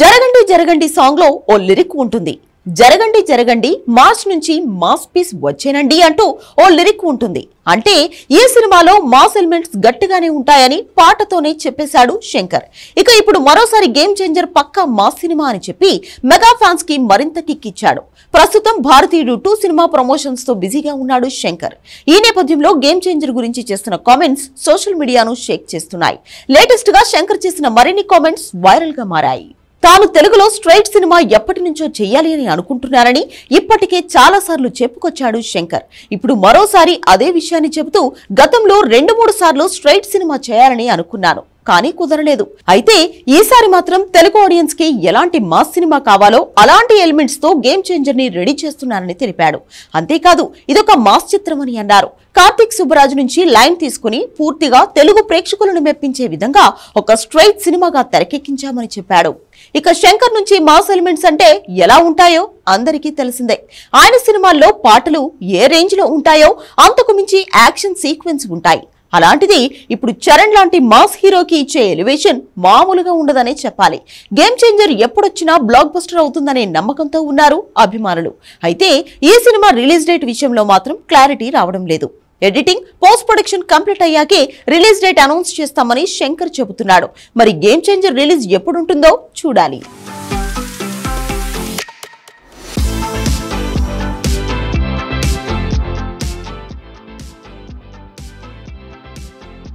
జరగండి జరగండి సాంగ్లో ఓ లిరిక్ ఉంటుంది జరగండి జరగండి మార్చ్ నుంచి మాస్ పీస్ వచ్చేనండి అంటూ ఓ లిరిక్ ఉంటుంది అంటే ఈ సినిమాలో మాస్ ఎలిమెంట్స్ గట్టిగానే ఉంటాయని పాటతోనే చెప్పేశాడు శంకర్ ఇక ఇప్పుడు మరోసారి గేమ్ చేంజర్ పక్క మాస్ సినిమా అని చెప్పి మెగా ఫ్యాన్స్ కి మరింత కిక్కిచ్చాడు ప్రస్తుతం భారతీయుడు టూ సినిమా ప్రమోషన్స్ తో బిజీగా ఉన్నాడు శంకర్ ఈ నేపథ్యంలో గేమ్ చేంజర్ గురించి చేస్తున్న కామెంట్స్ సోషల్ మీడియాను షేక్ చేస్తున్నాయి లేటెస్ట్ గా శంకర్ చేసిన మరిన్ని కామెంట్స్ వైరల్ గా మారాయి తాను తెలుగులో స్ట్రైట్ సినిమా ఎప్పటి నుంచో చేయాలి అని అనుకుంటున్నారని ఇప్పటికే చాలాసార్లు చెప్పుకొచ్చాడు శంకర్ ఇప్పుడు మరోసారి అదే విషయాన్ని చెబుతూ గతంలో రెండు మూడు సార్లు స్ట్రైట్ సినిమా చేయాలని అనుకున్నాను కానీ కుదరలేదు అయితే ఈసారి మాత్రం తెలుగు ఆడియన్స్ కి ఎలాంటి మాస్ సినిమా కావాలో అలాంటి ఎలిమెంట్స్ తో గేమ్ చేంజర్ ని రెడీ చేస్తున్నారని తెలిపాడు అంతేకాదు ఇదొక మాస్ చిత్రం అని అన్నారు కార్తిక్ సుబ్బరాజు నుంచి లైన్ తీసుకుని పూర్తిగా తెలుగు ప్రేక్షకులను మెప్పించే విధంగా ఒక స్ట్రైట్ సినిమాగా తెరకెక్కించామని చెప్పాడు ఇక శంకర్ నుంచి మాస్ ఎలిమెంట్స్ అంటే ఎలా ఉంటాయో అందరికీ తెలిసిందే ఆయన సినిమాల్లో పాటలు ఏ రేంజ్ లో ఉంటాయో అంతకు మించి యాక్షన్ సీక్వెన్స్ ఉంటాయి అలాంటిది ఇప్పుడు చరణ్ లాంటి మాస్ హీరోకి ఇచ్చే ఎలివేషన్ మామూలుగా ఉండదనే చెప్పాలి గేమ్ చేంజర్ ఎప్పుడొచ్చినా బ్లాక్ బస్టర్ అవుతుందనే నమ్మకంతో ఉన్నారు అభిమానులు అయితే ఈ సినిమా రిలీజ్ డేట్ విషయంలో మాత్రం క్లారిటీ రావడం లేదు ఎడిటింగ్ పోస్ట్ ప్రొడక్షన్ కంప్లీట్ అయ్యాకే రిలీజ్ డేట్ అనౌన్స్ చేస్తామని శంకర్ చెబుతున్నాడు మరి గేమ్ చేంజర్ రిలీజ్ ఎప్పుడుంటుందో చూడాలి